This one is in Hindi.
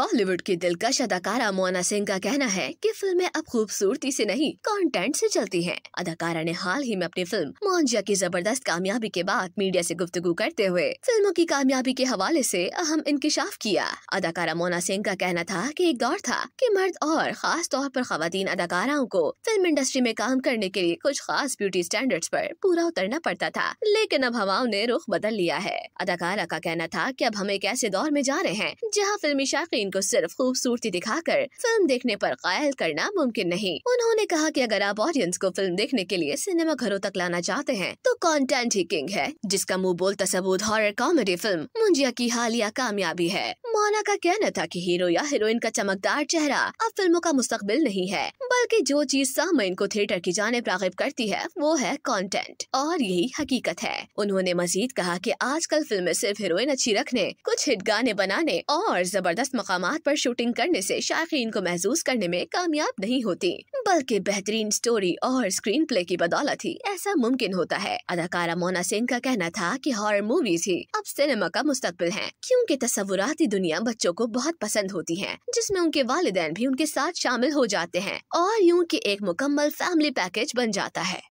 बॉलीवुड की दिलकश अदाकारा मोना सिंह का कहना है कि फिल्में अब खूबसूरती से नहीं कंटेंट से चलती हैं। अदाकारा ने हाल ही में अपनी फिल्म मौजिया की जबरदस्त कामयाबी के बाद मीडिया से गुफ्तगु करते हुए फिल्मों की कामयाबी के हवाले से अहम इंकशाफ किया अदाकारा मोना सिंह का कहना था कि एक दौर था कि मर्द और खास तौर पर खातन अदाकाराओं को फिल्म इंडस्ट्री में काम करने के लिए कुछ खास ब्यूटी स्टैंडर्ड पर पूरा उतरना पड़ता था लेकिन अब हवाओं ने रुख बदल लिया है अदाकारा का कहना था की अब हम एक ऐसे दौर में जा रहे हैं जहाँ फिल्मी शाकिन को सिर्फ खूबसूरती दिखाकर फिल्म देखने पर कायल करना मुमकिन नहीं उन्होंने कहा कि अगर आप ऑडियंस को फिल्म देखने के लिए सिनेमा घरों तक लाना चाहते हैं तो कंटेंट ही किंग है जिसका मुंह बोलता सबूत हॉरर कॉमेडी फिल्म मुंजिया की हालिया कामयाबी है मोना का कहना था की हीरो या हीरोइन का चमकदार चेहरा अब फिल्मों का मुस्तबिल नहीं है बल्कि जो चीज सामयन को थिएटर की जाने रागिब करती है वो है कॉन्टेंट और यही हकीकत है उन्होंने मजीद कहा कि आजकल में सिर्फ हीरोइन अच्छी रखने कुछ हिट गाने बनाने और जबरदस्त मकाम मकाम पर शूटिंग करने से शायक को महसूस करने में कामयाब नहीं होती बल्कि बेहतरीन स्टोरी और स्क्रीन प्ले की बदौलत ही ऐसा मुमकिन होता है अदाकारा मोना सिंह का कहना था कि हॉरर मूवीज ही अब सिनेमा का मुस्तबिल है क्योंकि तस्वुराती दुनिया बच्चों को बहुत पसंद होती है जिसमे उनके वालदेन भी उनके साथ शामिल हो जाते हैं और यूँ की एक मुकम्मल फैमिली पैकेज बन जाता है